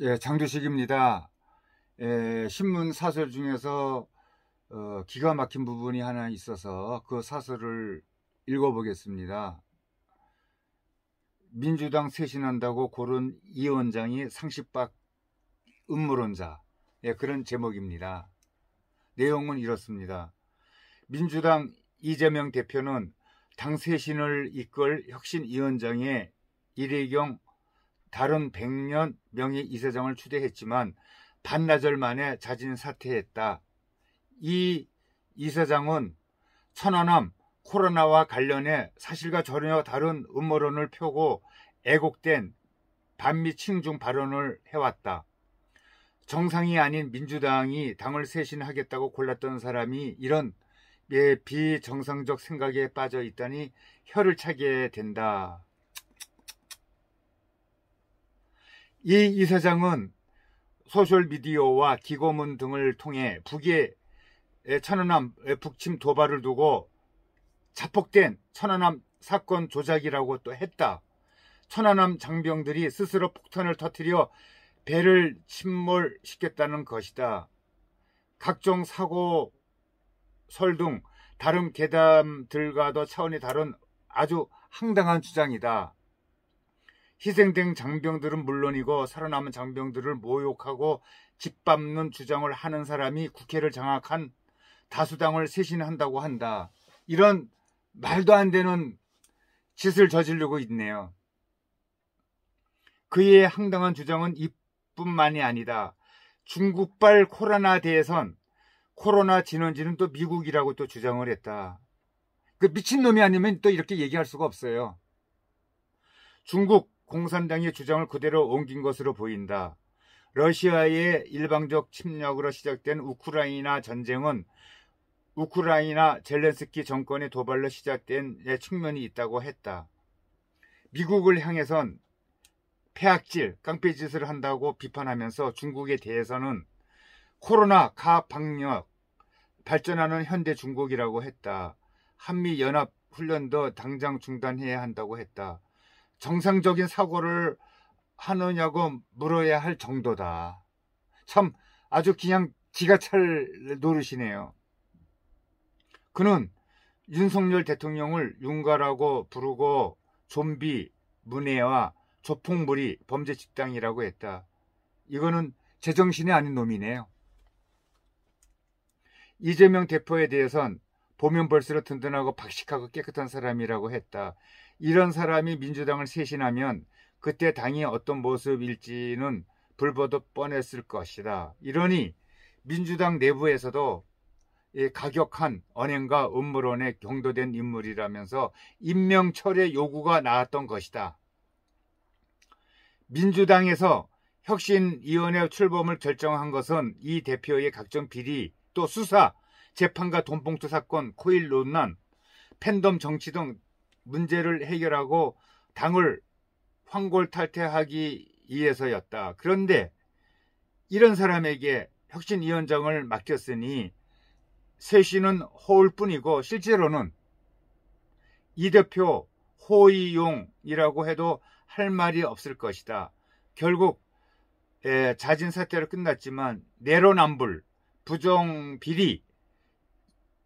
예, 장두식입니다. 예, 신문 사설 중에서 어, 기가 막힌 부분이 하나 있어서 그 사설을 읽어보겠습니다. 민주당 쇄신한다고 고른 이 원장이 상식박 음모론자 예, 그런 제목입니다. 내용은 이렇습니다. 민주당 이재명 대표는 당 쇄신을 이끌 혁신위원장의 이래경 다른 1 0 0년 명의 이사장을 추대했지만 반나절 만에 자진 사퇴했다. 이 이사장은 천안함 코로나와 관련해 사실과 전혀 다른 음모론을 펴고 애곡된 반미 칭중 발언을 해왔다. 정상이 아닌 민주당이 당을 쇄신하겠다고 골랐던 사람이 이런 예, 비정상적 생각에 빠져 있다니 혀를 차게 된다. 이 이사장은 소셜미디어와 기고문 등을 통해 북의 천안함 북침 도발을 두고 자폭된 천안함 사건 조작이라고 또 했다. 천안함 장병들이 스스로 폭탄을 터뜨려 배를 침몰시켰다는 것이다. 각종 사고 설등 다른 계담들과도 차원이 다른 아주 황당한 주장이다. 희생된 장병들은 물론이고 살아남은 장병들을 모욕하고 짓밟는 주장을 하는 사람이 국회를 장악한 다수당을 쇄신한다고 한다. 이런 말도 안 되는 짓을 저지르고 있네요. 그의 황당한 주장은 이뿐만이 아니다. 중국발 코로나 대해선 코로나 진원지는 또 미국이라고 또 주장을 했다. 그 미친놈이 아니면 또 이렇게 얘기할 수가 없어요. 중국 공산당의 주장을 그대로 옮긴 것으로 보인다. 러시아의 일방적 침략으로 시작된 우크라이나 전쟁은 우크라이나 젤렌스키 정권의 도발로 시작된 측면이 있다고 했다. 미국을 향해선 폐악질, 깡패짓을 한다고 비판하면서 중국에 대해서는 코로나 가방역 발전하는 현대 중국이라고 했다. 한미 연합 훈련도 당장 중단해야 한다고 했다. 정상적인 사고를 하느냐고 물어야 할 정도다. 참 아주 그냥 기가 찰 노릇이네요. 그는 윤석열 대통령을 윤가라고 부르고 좀비, 문예와 조폭물이 범죄 집단이라고 했다. 이거는 제정신이 아닌 놈이네요. 이재명 대표에 대해선 보면 벌스로 든든하고 박식하고 깨끗한 사람이라고 했다. 이런 사람이 민주당을 쇄신하면 그때 당이 어떤 모습일지는 불보듯 뻔했을 것이다. 이러니 민주당 내부에서도 가격한 언행과 음모론에 경도된 인물이라면서 임명 철회 요구가 나왔던 것이다. 민주당에서 혁신위원회 출범을 결정한 것은 이 대표의 각종 비리, 또 수사, 재판과 돈봉투 사건, 코일 논란, 팬덤 정치 등 문제를 해결하고 당을 황골탈퇴하기 위해서였다. 그런데 이런 사람에게 혁신위원장을 맡겼으니 세씨는 호울뿐이고 실제로는 이 대표 호이용이라고 해도 할 말이 없을 것이다. 결국 에, 자진 사태로 끝났지만 내로남불, 부정 비리,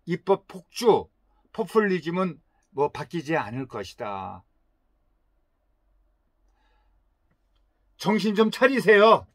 입법 폭주, 포퓰리즘은 뭐 바뀌지 않을 것이다. 정신 좀 차리세요.